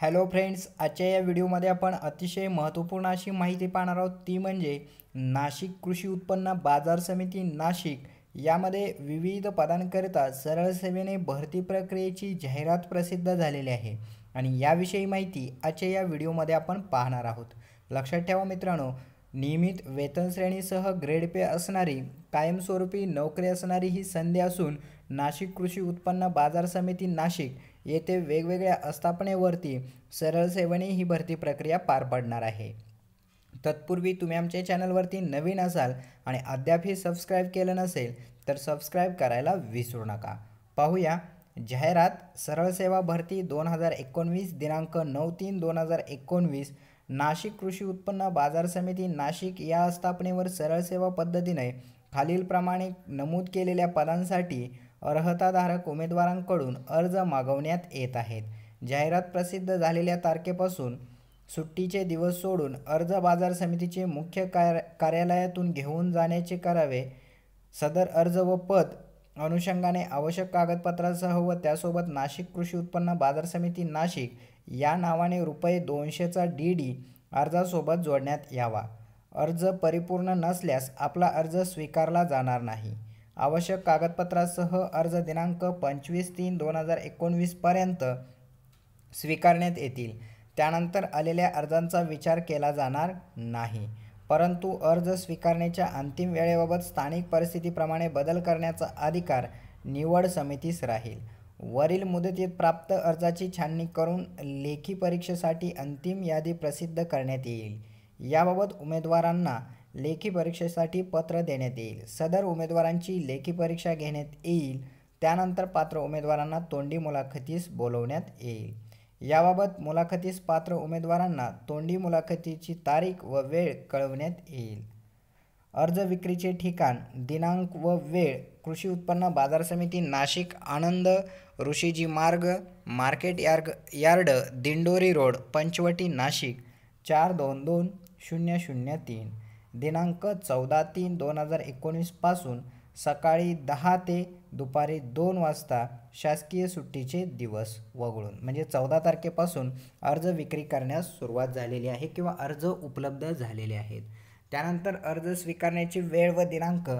hello friends आजच्या या व्हिडिओमध्ये आपण अतिशय महत्त्वपूर्ण अशी माहिती पाहणार आहोत ती म्हणजे नाशिक कृषी उत्पन्न बाजार समिती नाशिक यामध्ये विविध पदांकरिता सरळ सेवेने भरती प्रक्रियेची जाहिरात प्रसिद्ध झालेली आहे आणि याविषयी माहिती आजच्या या व्हिडिओमध्ये आपण पाहणार आहोत लक्षात ठेवा मित्रांनो नियमित वेतन श्रेणीसह ग्रेड पे असणारी कायमस्वरूपी नोकरी असणारी ही संधी असून नाशिक कृषी उत्पन्न बाजार समिती नाशिक येथे वेगवेगळ्या आस्थापनेवरती सरळ सेवनी ही भरती प्रक्रिया पार पडणार आहे तत्पूर्वी तुम्ही आमच्या चॅनलवरती नवीन असाल आणि अद्यापही सबस्क्राईब केलं नसेल तर सबस्क्राईब करायला विसरू नका पाहूया जाहिरात सरळ सेवा भरती दोन हजार एकोणवीस दिनांक नऊ तीन दोन हजार एकोणवीस नाशिक कृषी उत्पन्न बाजार समिती नाशिक या आस्थापनेवर सरळ सेवा पद्धतीने खालीलप्रमाणे नमूद केलेल्या पदांसाठी अर्हताधारक उमेदवारांकडून अर्ज मागवण्यात येत आहेत जाहिरात प्रसिद्ध झालेल्या तारखेपासून सुट्टीचे दिवस सोडून अर्ज बाजार समितीचे मुख्य कार्य कार्यालयातून घेऊन जाण्याचे करावे सदर अर्ज व पद अनुषंगाने आवश्यक कागदपत्रासह व त्यासोबत नाशिक कृषी उत्पन्न बाजार समिती नाशिक या नावाने रुपये दोनशेचा डी डी अर्जासोबत जोडण्यात यावा अर्ज परिपूर्ण नसल्यास आपला अर्ज स्वीकारला जाणार नाही आवश्यक कागदपत्रासह अर्ज दिनांक पंचवीस तीन दोन हजार एकोणवीसपर्यंत स्वीकारण्यात येतील त्यानंतर आलेल्या अर्जांचा विचार केला जाणार नाही परंतु अर्ज स्वीकारण्याच्या अंतिम वेळेबाबत स्थानिक परिस्थितीप्रमाणे बदल करण्याचा अधिकार निवड समितीस राहील वरील मुदतीत प्राप्त अर्जाची छाननी करून लेखी परीक्षेसाठी अंतिम यादी प्रसिद्ध करण्यात येईल याबाबत उमेदवारांना लेखी परीक्षेसाठी पत्र देण्यात येईल सदर उमेदवारांची लेखी परीक्षा घेण्यात येईल त्यानंतर पात्र उमेदवारांना तोंडी मुलाखतीस बोलवण्यात येईल याबाबत मुलाखतीस पात्र उमेदवारांना तोंडी मुलाखतीची तारीख व वेळ कळवण्यात येईल अर्ज विक्रीचे ठिकाण दिनांक व वेळ कृषी उत्पन्न बाजार समिती नाशिक आनंद ऋषीजी मार्ग market yard yard Dindori road Panchavati Nashik चार दोन दोन शून्य शून्य तीन दिनांक चौदा तीन दोन हजार एकोणीसपासून सकाळी दहा ते दुपारी दोन वाजता शासकीय सुट्टीचे दिवस वगळून म्हणजे चौदा तारखेपासून अर्ज विक्री करण्यास सुरुवात झालेली आहे किंवा अर्ज उपलब्ध झालेले आहेत त्यानंतर अर्ज स्वीकारण्याची वेळ व दिनांक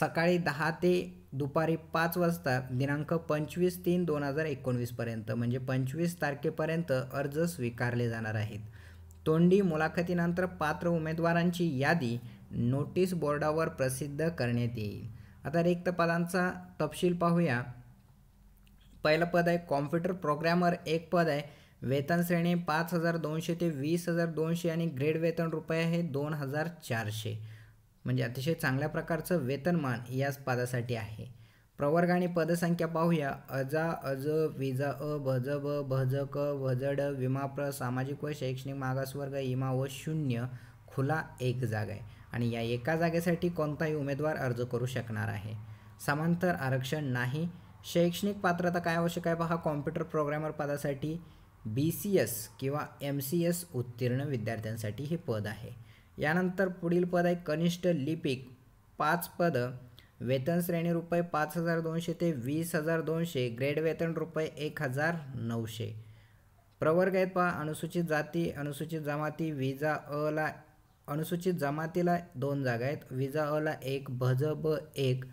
सकाळी दहा ते दुपारी पाच वाजता दिनांक पंचवीस तीन दोन हजार एकोणवीसपर्यंत म्हणजे पंचवीस तारखेपर्यंत अर्ज स्वीकारले जाणार आहेत तोंडी मुलाखतीनंतर पात्र उमेदवारांची यादी नोटीस बोर्डावर प्रसिद्ध करण्यात येईल आता रिक्त पदांचा तपशील पाहूया पहिलं पद आहे कॉम्प्युटर प्रोग्रॅमर एक पद आहे वेतन श्रेणी पाच हजार दोनशे ते वीस हजार दोनशे आणि ग्रेड वेतन रुपये आहे दोन हजार चारशे म्हणजे अतिशय चांगल्या प्रकारचं वेतनमान याच पदासाठी आहे प्रवर्ग आणि पदसंख्या पाहूया अजा अज विज अ भज ब भज क भजड प्र सामाजिक व शैक्षणिक मागासवर्ग इमा व शून्य खुला एक जागा आहे आणि या एका जागेसाठी कोणताही उमेदवार अर्ज करू शकणार आहे समांतर आरक्षण नाही शैक्षणिक पात्रता काय आवश्यक आहे पहा कॉम्प्युटर प्रोग्रॅमर पदासाठी बी सी एस किंवा एम सी एस उत्तीर्ण विद्यार्थ्यांसाठी हे पद आहे यानंतर पुढील पद आहे कनिष्ठ लिपिक पाच पद वेतन श्रेणी रुपये पाच हजार दोनशे ते वीस हजार दोनशे ग्रेड वेतन रुपये एक हजार नऊशे प्रवर्ग आहेत पहा अनुसूचित जाती अनुसूचित जमाती विजा अला अनुसूचित जमातीला दोन जागा आहेत विजा अला एक भज ब एक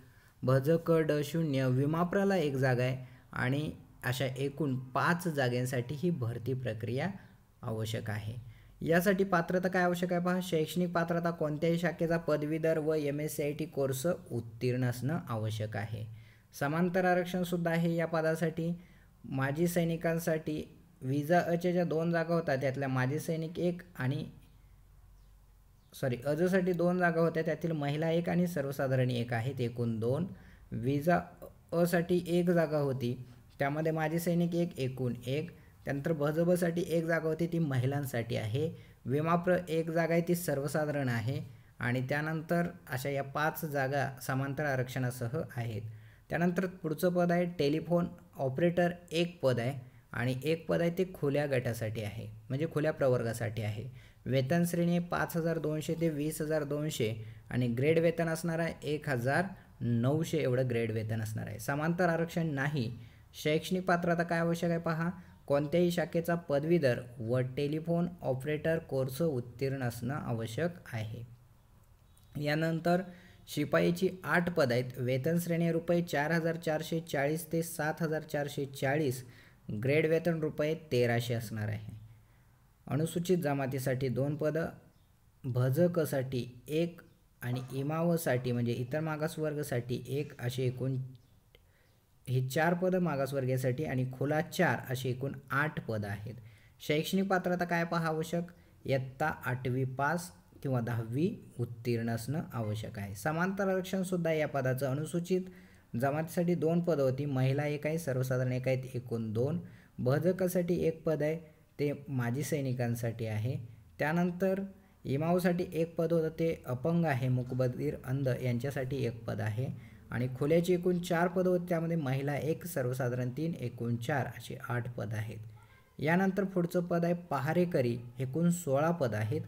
भज क ड शून्य विमाप्राला एक जागा आहे आणि अशा एकूण पाच जागेंसाठी ही भरती प्रक्रिया आवश्यक आहे यासाठी पात्रता काय आवश्यक आहे पहा शैक्षणिक पात्रता कोणत्याही शाखेचा पदवीधर व M S C I T course उत्तीर्ण असणं आवश्यक आहे समांतर आरक्षणसुद्धा आहे या पदासाठी माजी सैनिकांसाठी विजा अच्या ज्या दोन जागा होत्या त्यातल्या माजी सैनिक एक आणि सॉरी अजसाठी दोन जागा होत्या त्यातील महिला एक आणि सर्वसाधारण एक आहेत एकूण दोन विजा असाठी एक जागा होती त्यामध्ये माजी सैनिक एक एकूण एक त्यानंतर भजबसाठी एक जागा होती ती महिलांसाठी आहे विमाप्र एक जागा आहे ती सर्वसाधारण आहे आणि त्यानंतर अशा या पाच जागा समांतर आरक्षणासह आहेत त्यानंतर पुढचं पद आहे टेलिफोन ऑपरेटर एक पद आहे आणि एक पद आहे ते खुल्या गटासाठी आहे म्हणजे खुल्या प्रवर्गासाठी आहे वेतन श्रेणी पाच हजार दोनशे ते वीस हजार दोनशे आणि ग्रेड वेतन असणार आहे एक हजार नऊशे एवढं ग्रेड वेतन असणार आहे समांतर आरक्षण नाही शैक्षणिक पात्रता काय आवश्यक आहे पहा कोणत्याही शाखेचा पदवीधर व टेलिफोन ऑपरेटर कोर्स उत्तीर्ण असणं आवश्यक आहे यानंतर शिपाईची आठ पद आहेत वेतन श्रेणी रुपये चार हजार चारशे चाळीस ते सात हजार चारशे चाळीस ग्रेड वेतन रुपये तेराशे असणार आहे अनुसूचित जमातीसाठी दोन पदं भजकसाठी एक आणि इमावसाठी म्हणजे इतर मागासवर्गसाठी एक असे एकूण हे चार पदं मागासवर्गीयासाठी आणि खोला चार असे एकूण आठ पदं आहेत शैक्षणिक पात्रता काय पहा आवश्यक इयत्ता आठवी पास किंवा दहावी उत्तीर्ण असणं आवश्यक आहे समांतर आरक्षणसुद्धा या पदाचं अनुसूचित जमातीसाठी दोन पदं होती महिला एक आहे सर्वसाधारण एक आहेत एकूण दोन भजकासाठी एक पद आहे ते माजी सैनिकांसाठी आहे त्यानंतर इमाऊसाठी एक पद होतं ते अपंग आहे मुकबदीर अंध यांच्यासाठी एक पद आहे आणि खोल्याची एकूण चार पदं होती त्यामध्ये महिला एक सर्वसाधारण तीन एकूण चार अशी आठ पद आहेत यानंतर पुढचं पद आहे पहारेकरी एकूण सोळा पद आहेत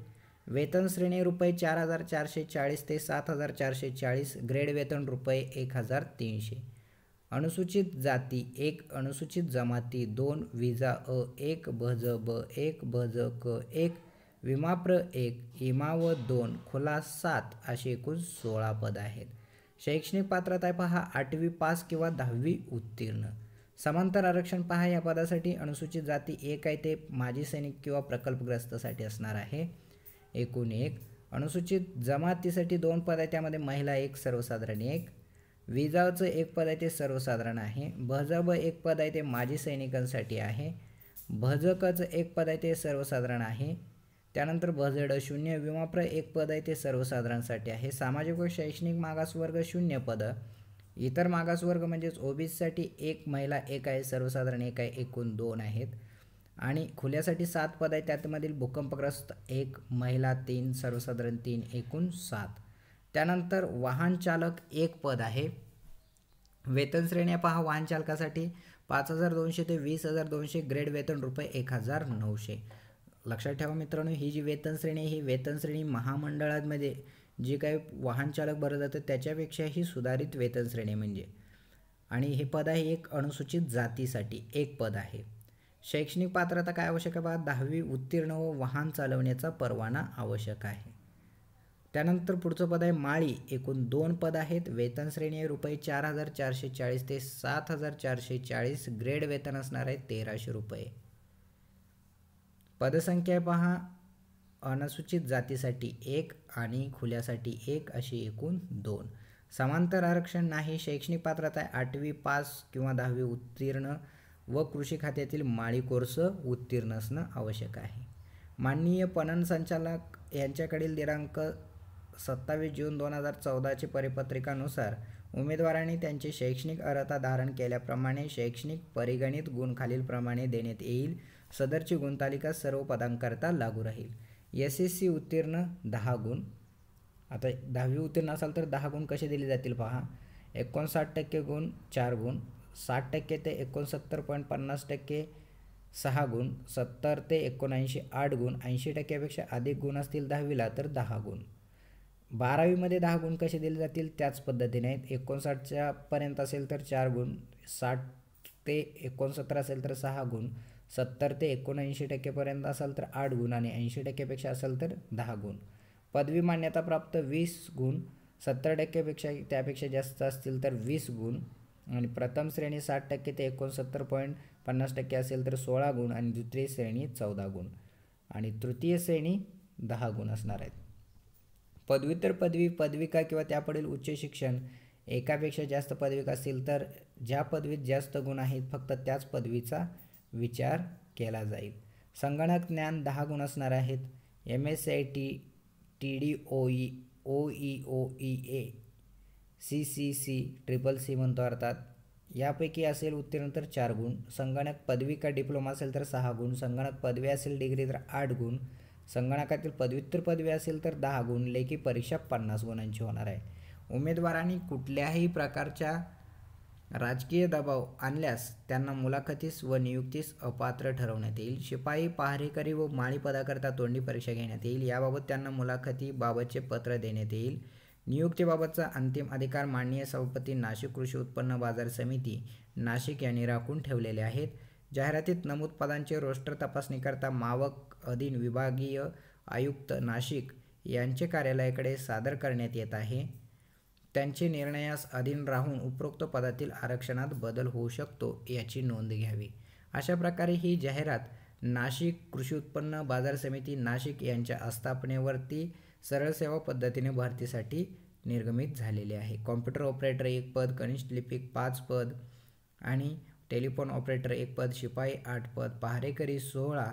वेतन श्रेणी रुपये चार हजार चारशे चाळीस ते सात हजार चारशे चाळीस ग्रेड वेतन रुपये एक हजार तीनशे अनुसूचित जाती एक अनुसूचित जमाती दोन विजा अ एक ब ज ब एक ब ज क एक विमाप्र एक इमा व दोन खुला सात अशी एकूण सोळा पद आहेत शैक्षणिक पात्रता पहा आठवी पास किंवा दहावी उत्तीर्ण समांतर आरक्षण पहा या पदासाठी अनुसूचित जाती एक आहे ते माजी सैनिक किंवा प्रकल्पग्रस्तसाठी असणार आहे एकूण एक अनुसूचित जमातीसाठी दोन पद आहे त्यामध्ये महिला एक सर्वसाधारण एक विजावचं एक पद आहे ते सर्वसाधारण आहे भजब एक पद आहे ते माजी सैनिकांसाठी आहे भजकचं एक पद आहे ते सर्वसाधारण आहे त्यानंतर बझेड शून्य विमाप्र एक पद आहे ते सर्वसाधारणसाठी आहे सामाजिक व शैक्षणिक मागासवर्ग शून्य पद इतर मागासवर्ग म्हणजेच ओबीसीसाठी एक महिला एक आहे सर्वसाधारण एक आहे एकूण दोन आहेत आणि खुल्यासाठी सात पद आहे त्यातमधील भूकंपग्रस्त एक महिला तीन सर्वसाधारण तीन एकूण सात त्यानंतर वाहन चालक एक पद आहे वेतन श्रेणी पहा वाहन चालकासाठी पाच हजार दोनशे ते वीस हजार दोनशे ग्रेड वेतन रुपये एक हजार नऊशे लक्षात ठेवा मित्रांनो ही जी वेतन श्रेणी ही वेतन श्रेणी महामंडळामध्ये जे काही वाहन चालक भरत जातं त्याच्यापेक्षा ही सुधारित वेतन श्रेणी म्हणजे आणि हे पद आहे एक अनुसूचित जातीसाठी एक पद आहे शैक्षणिक पात्रता काय आवश्यक आहे बघा दहावी उत्तीर्ण व वाहन चालवण्याचा परवाना आवश्यक आहे त्यानंतर पुढचं पद आहे माळी एकूण दोन पद आहेत वेतन श्रेणी आहे रुपये चार हजार चारशे चाळीस ते सात हजार चारशे चाळीस ग्रेड वेतन असणार आहे तेराशे रुपये पदसंख्या पहा अनुसूचित जातीसाठी एक आणि खुल्यासाठी एक अशी एकूण दोन समांतर आरक्षण नाही शैक्षणिक पात्रता आठवी पास किंवा दहावी उत्तीर्ण व कृषी खात्यातील माळी कोर्स उत्तीर्ण असणं आवश्यक आहे माननीय पणन संचालक यांच्याकडील दिनांक सत्तावीस जून दोन हजार चौदाची परिपत्रिकानुसार उमेदवारांनी त्यांची शैक्षणिक अर्हता धारण केल्याप्रमाणे शैक्षणिक परिगणित गुण खालीलप्रमाणे देण्यात येईल सदरची गुणतालिका सर्व पदांकरता लागू राहील एस एस सी उत्तीर्ण दहा गुण आता दहावी उत्तीर्ण असाल तर दहा गुण कसे दिले जातील पहा एकोणसाठ टक्के गुण चार गुण साठ टक्के ते एकोणसत्तर पॉईंट पन्नास टक्के सहा गुण सत्तर ते एकोणऐंशी आठ गुण ऐंशी टक्क्यापेक्षा अधिक गुण असतील दहावीला तर दहा गुण बारावीमध्ये दहा गुण कसे दिले जातील त्याच पद्धतीने आहेत एकोणसाठच्या पर्यंत असेल तर चार गुण साठ ते एकोणसत्तर असेल तर सहा गुण सत्तर ते एकोणऐंशी टक्केपर्यंत असाल तर आठ गुण आणि ऐंशी टक्केपेक्षा असेल तर दहा गुण पदवी मान्यताप्राप्त वीस गुण सत्तर टक्केपेक्षा त्यापेक्षा जास्त असतील तर वीस गुण आणि प्रथम श्रेणी साठ टक्के ते एकोणसत्तर पॉईंट पन्नास टक्के असेल तर सोळा गुण आणि द्वितीय श्रेणी चौदा गुण आणि तृतीय श्रेणी दहा गुण असणार आहेत पदव्युत्तर पदवी पदविका किंवा त्यापुढील उच्च शिक्षण एकापेक्षा जास्त पदविका असतील तर ज्या पदवीत जास्त गुण आहेत फक्त त्याच पदवीचा विचार केला जाईल संगणक ज्ञान दहा गुण असणार आहेत M S I T T D O E O E O E A C C C triple C म्हणतो अर्थात यापैकी असेल उत्तीर्ण तर चार गुण संगणक पदवी का डिप्लोमा असेल तर सहा गुण संगणक पदवी असेल डिग्री तर आठ गुण संगणकातील पदव्युत्तर पदवी असेल तर दहा गुण लेखी परीक्षा पन्नास गुणांची होणार आहे उमेदवारांनी कुठल्याही प्रकारच्या राजकीय दबाव आणल्यास त्यांना मुलाखतीस व नियुक्तीस अपात्र ठरवण्यात येईल शिपाई पहारेकरी व माळी तोंडी परीक्षा घेण्यात येईल याबाबत त्यांना मुलाखतीबाबतचे पत्र देण्यात येईल नियुक्तीबाबतचा अंतिम अधिकार माननीय सभापती नाशिक कृषी उत्पन्न बाजार समिती नाशिक यांनी राखून ठेवलेले आहेत जाहिरातीत नमूद पदांचे रोस्टर तपासणीकरता मावक अधीन विभागीय आयुक्त नाशिक यांचे कार्यालयाकडे सादर करण्यात येत आहे त्यांचे निर्णयास अधीन राहून उपरोक्त पदातील आरक्षणात बदल होऊ शकतो याची नोंद घ्यावी अशा प्रकारे ही जाहिरात नाशिक कृषी उत्पन्न बाजार समिती नाशिक यांच्या आस्थापनेवरती सरळ सेवा पद्धतीने भरतीसाठी निर्गमित झालेले आहे कॉम्प्युटर ऑपरेटर एक पद कनिष्ठ लिपिक पाच पद आणि टेलिफोन ऑपरेटर एक पद शिपाई आठ पद पहारेकरी सोळा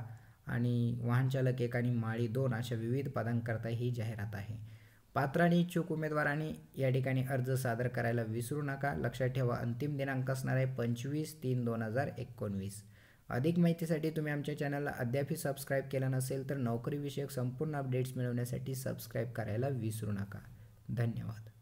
आणि वाहनचालक एक आणि माळी दोन अशा विविध पदांकरता ही जाहिरात आहे पात्र आणि इच्छुक उमेदवारांनी या ठिकाणी अर्ज सादर करायला विसरू नका लक्षात ठेवा अंतिम दिनांक असणार आहे पंचवीस तीन दोन हजार एकोणवीस अधिक माहितीसाठी तुम्ही आमच्या चॅनलला अद्यापही सबस्क्राईब केला नसेल तर नोकरीविषयक संपूर्ण अपडेट्स मिळवण्यासाठी सबस्क्राईब करायला विसरू नका धन्यवाद